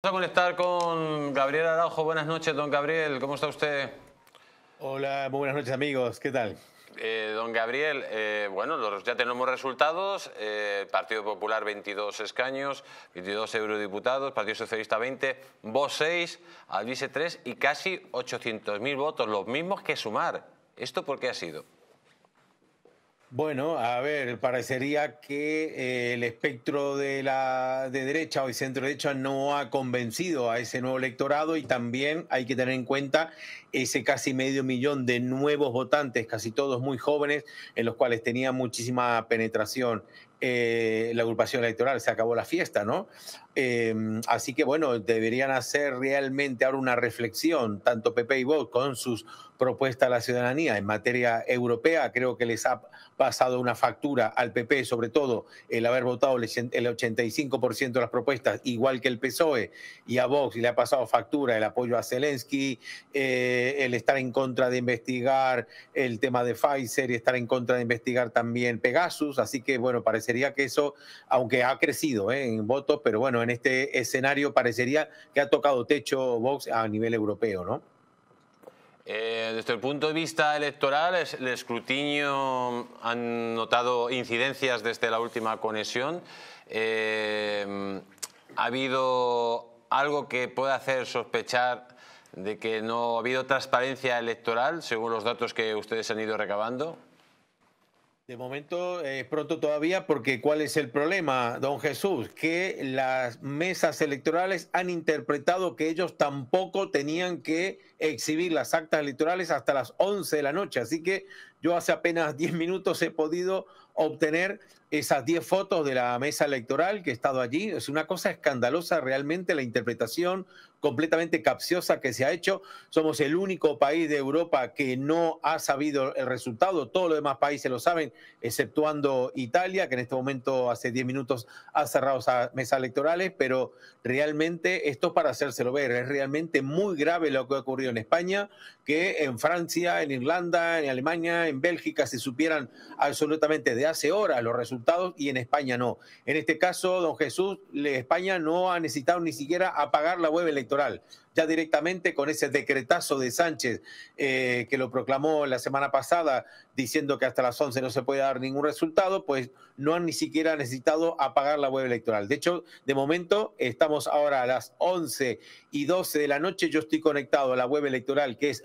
Vamos a conectar con Gabriel Araujo. Buenas noches, don Gabriel. ¿Cómo está usted? Hola, muy buenas noches, amigos. ¿Qué tal? Eh, don Gabriel, eh, bueno, ya tenemos resultados. Eh, Partido Popular 22 escaños, 22 eurodiputados, Partido Socialista 20, vos 6, Alvise 3 y casi 800.000 votos, los mismos que sumar. ¿Esto por qué ha sido? Bueno, a ver, parecería que eh, el espectro de la de derecha o de centro derecha no ha convencido a ese nuevo electorado y también hay que tener en cuenta ese casi medio millón de nuevos votantes, casi todos muy jóvenes, en los cuales tenía muchísima penetración eh, la agrupación electoral, se acabó la fiesta, ¿no? Em, así que bueno, deberían hacer realmente ahora una reflexión, tanto PP y Vox, con sus propuestas a la ciudadanía en materia europea. Creo que les ha pasado una factura al PP, sobre todo el haber votado el 85% de las propuestas, igual que el PSOE, y a Vox y le ha pasado factura el apoyo a Zelensky, eh, el estar en contra de investigar el tema de Pfizer y estar en contra de investigar también Pegasus. Así que bueno, parece parecería que eso, aunque ha crecido ¿eh? en votos, pero bueno, en este escenario parecería que ha tocado techo Vox a nivel europeo, ¿no? Eh, desde el punto de vista electoral, el escrutinio han notado incidencias desde la última conexión. Eh, ¿Ha habido algo que pueda hacer sospechar de que no ha habido transparencia electoral, según los datos que ustedes han ido recabando? De momento, es eh, pronto todavía, porque ¿cuál es el problema, don Jesús? Que las mesas electorales han interpretado que ellos tampoco tenían que exhibir las actas electorales hasta las 11 de la noche. Así que yo hace apenas 10 minutos he podido obtener esas 10 fotos de la mesa electoral que he estado allí. Es una cosa escandalosa realmente la interpretación completamente capciosa que se ha hecho. Somos el único país de Europa que no ha sabido el resultado. Todos los demás países lo saben, exceptuando Italia, que en este momento hace 10 minutos ha cerrado esas mesas electorales, pero realmente esto para hacérselo ver. Es realmente muy grave lo que ha ocurrido en España, que en Francia, en Irlanda, en Alemania, en Bélgica se supieran absolutamente de hace horas los resultados y en España no. En este caso, don Jesús, España no ha necesitado ni siquiera apagar la web electoral directamente con ese decretazo de Sánchez eh, que lo proclamó la semana pasada diciendo que hasta las 11 no se puede dar ningún resultado, pues no han ni siquiera necesitado apagar la web electoral. De hecho, de momento estamos ahora a las 11 y 12 de la noche, yo estoy conectado a la web electoral que es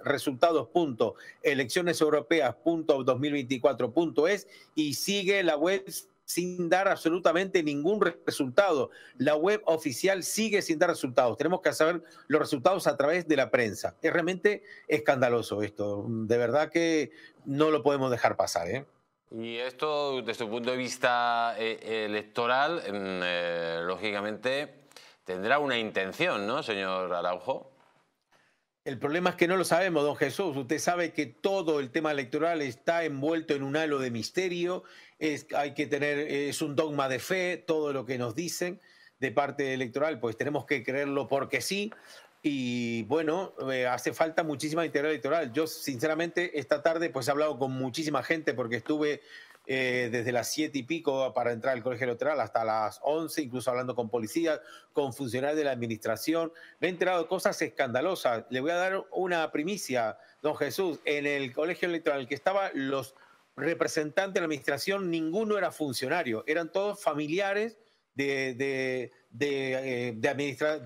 es y sigue la web sin dar absolutamente ningún resultado. La web oficial sigue sin dar resultados. Tenemos que saber los resultados a través de la prensa. Es realmente escandaloso esto. De verdad que no lo podemos dejar pasar. ¿eh? Y esto, desde su punto de vista eh, electoral, mm, eh, lógicamente tendrá una intención, ¿no, señor Araujo? El problema es que no lo sabemos, don Jesús. Usted sabe que todo el tema electoral está envuelto en un halo de misterio. Es, hay que tener, es un dogma de fe, todo lo que nos dicen de parte electoral, pues tenemos que creerlo porque sí. Y bueno, eh, hace falta muchísima integridad electoral. Yo, sinceramente, esta tarde pues he hablado con muchísima gente porque estuve eh, desde las siete y pico para entrar al colegio electoral hasta las once, incluso hablando con policías, con funcionarios de la administración. Me he enterado cosas escandalosas. Le voy a dar una primicia, don Jesús. En el colegio electoral que estaban los representantes de la administración, ninguno era funcionario, eran todos familiares de, eh,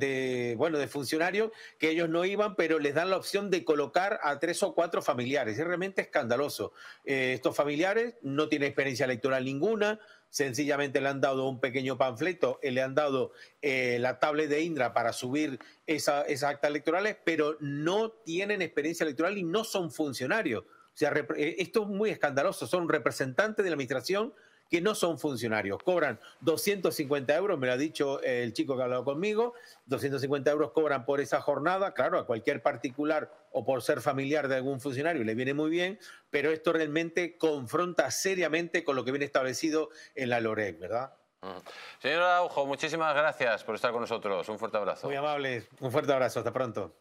de, bueno, de funcionarios que ellos no iban, pero les dan la opción de colocar a tres o cuatro familiares. Es realmente escandaloso. Eh, estos familiares no tienen experiencia electoral ninguna, sencillamente le han dado un pequeño panfleto, eh, le han dado la tablet de Indra para subir esas actas electorales, pero no tienen experiencia electoral y no son funcionarios. O sea, esto es muy escandaloso, son representantes de la administración que no son funcionarios. Cobran 250 euros, me lo ha dicho el chico que ha hablado conmigo, 250 euros cobran por esa jornada, claro, a cualquier particular o por ser familiar de algún funcionario le viene muy bien, pero esto realmente confronta seriamente con lo que viene establecido en la LOREC, ¿verdad? Señor Araujo, muchísimas gracias por estar con nosotros. Un fuerte abrazo. Muy amable, Un fuerte abrazo. Hasta pronto.